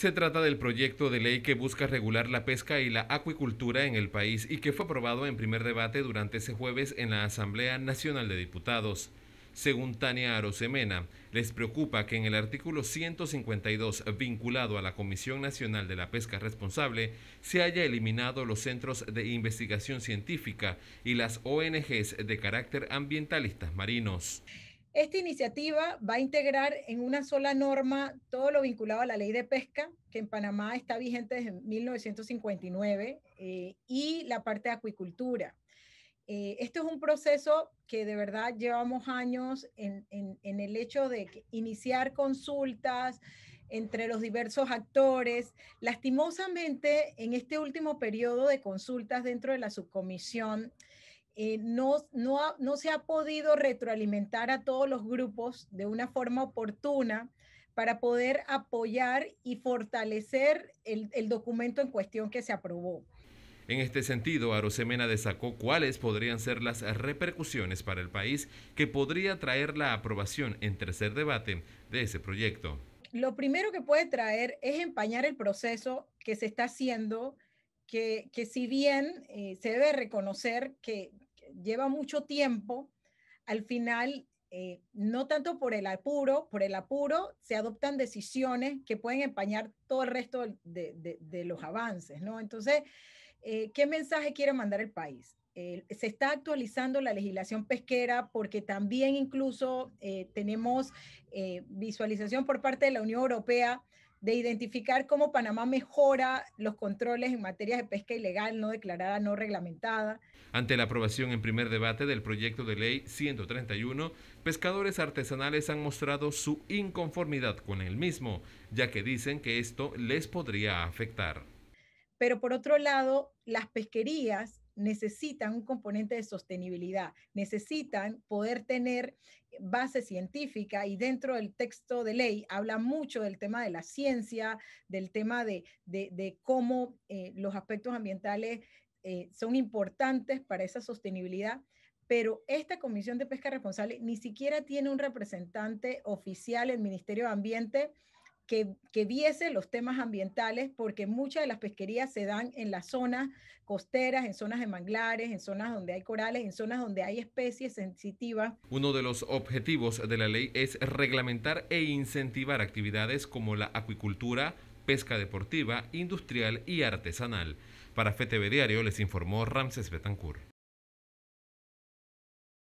Se trata del proyecto de ley que busca regular la pesca y la acuicultura en el país y que fue aprobado en primer debate durante ese jueves en la Asamblea Nacional de Diputados. Según Tania Arosemena, les preocupa que en el artículo 152 vinculado a la Comisión Nacional de la Pesca Responsable se haya eliminado los centros de investigación científica y las ONGs de carácter ambientalistas marinos. Esta iniciativa va a integrar en una sola norma todo lo vinculado a la ley de pesca, que en Panamá está vigente desde 1959, eh, y la parte de acuicultura. Eh, esto es un proceso que de verdad llevamos años en, el hecho de iniciar consultas entre los diversos actores. Lastimosamente, en este último periodo de consultas dentro de la subcomisión, eh, no, no, se ha podido retroalimentar a todos los grupos de una forma oportuna para poder apoyar y fortalecer el, documento en cuestión que se aprobó. En este sentido, Arosemena destacó cuáles podrían ser las repercusiones para el país que podría traer la aprobación en tercer debate de ese proyecto. Lo primero que puede traer es empañar el proceso que se está haciendo que, si bien eh, se debe reconocer que lleva mucho tiempo, al final, eh, no tanto por el apuro, por el apuro se adoptan decisiones que pueden empañar todo el resto de, de, los avances, ¿no? Entonces, eh, ¿qué mensaje quiere mandar el país? se está actualizando la legislación pesquera porque también incluso tenemos visualización por parte de la Unión Europea de identificar cómo Panamá mejora los controles en materia de pesca ilegal, no declarada, no reglamentada. Ante la aprobación en primer debate del proyecto de ley 131, pescadores artesanales han mostrado su inconformidad con el mismo, ya que dicen que esto les podría afectar pero por otro lado, las pesquerías necesitan un componente de sostenibilidad, necesitan poder tener base científica y dentro del texto de ley habla mucho del tema de la ciencia, del tema de, cómo eh, los aspectos ambientales eh, son importantes para esa sostenibilidad, pero esta Comisión de Pesca Responsable ni siquiera tiene un representante oficial en el Ministerio de Ambiente que, viese los temas ambientales, porque muchas de las pesquerías se dan en las zonas costeras, en zonas de manglares, en zonas donde hay corales, en zonas donde hay especies sensitivas. Uno de los objetivos de la ley es reglamentar e incentivar actividades como la acuicultura, pesca deportiva, industrial y artesanal. Para FTV Diario les informó Ramses Betancourt.